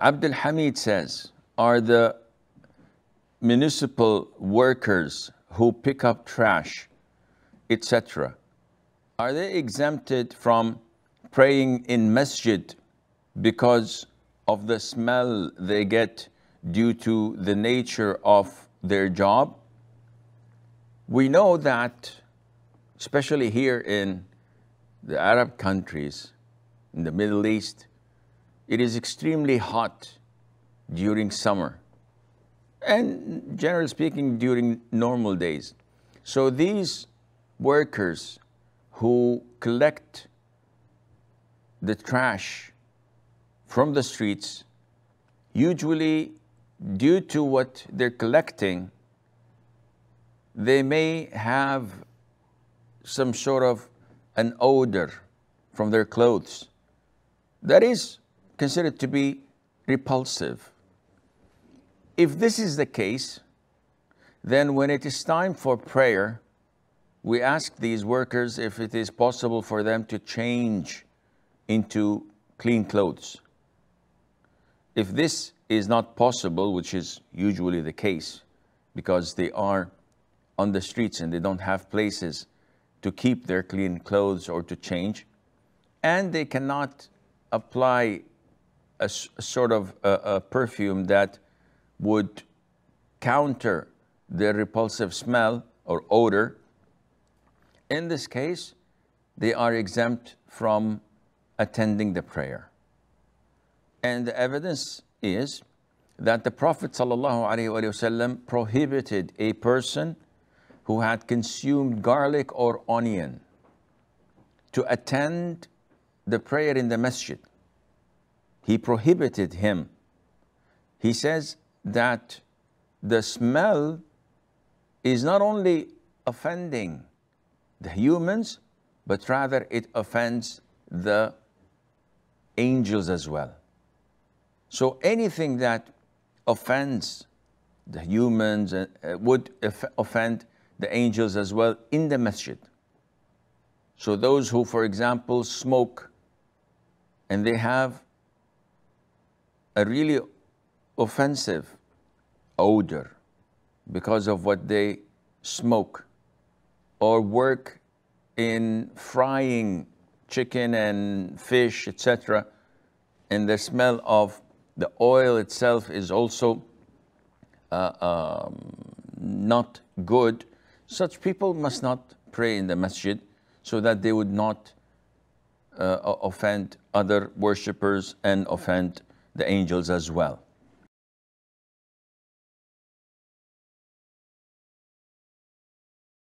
Abdul Hamid says, are the municipal workers who pick up trash, etc., are they exempted from praying in masjid because of the smell they get due to the nature of their job? We know that, especially here in the Arab countries, in the Middle East, it is extremely hot during summer and generally speaking during normal days. So these workers who collect the trash from the streets, usually due to what they're collecting, they may have some sort of an odor from their clothes. That is considered to be repulsive. If this is the case, then when it is time for prayer, we ask these workers if it is possible for them to change into clean clothes. If this is not possible, which is usually the case, because they are on the streets and they don't have places to keep their clean clothes or to change, and they cannot apply a, a sort of a, a perfume that would counter the repulsive smell or odor. In this case, they are exempt from attending the prayer. And the evidence is that the Prophet ﷺ prohibited a person who had consumed garlic or onion to attend the prayer in the masjid. He prohibited him. He says that the smell is not only offending the humans, but rather it offends the angels as well. So anything that offends the humans uh, uh, would offend the angels as well in the masjid. So those who, for example, smoke and they have a really offensive odor because of what they smoke or work in frying chicken and fish, etc. And the smell of the oil itself is also uh, um, not good. Such people must not pray in the masjid so that they would not uh, offend other worshippers and offend the angels as well.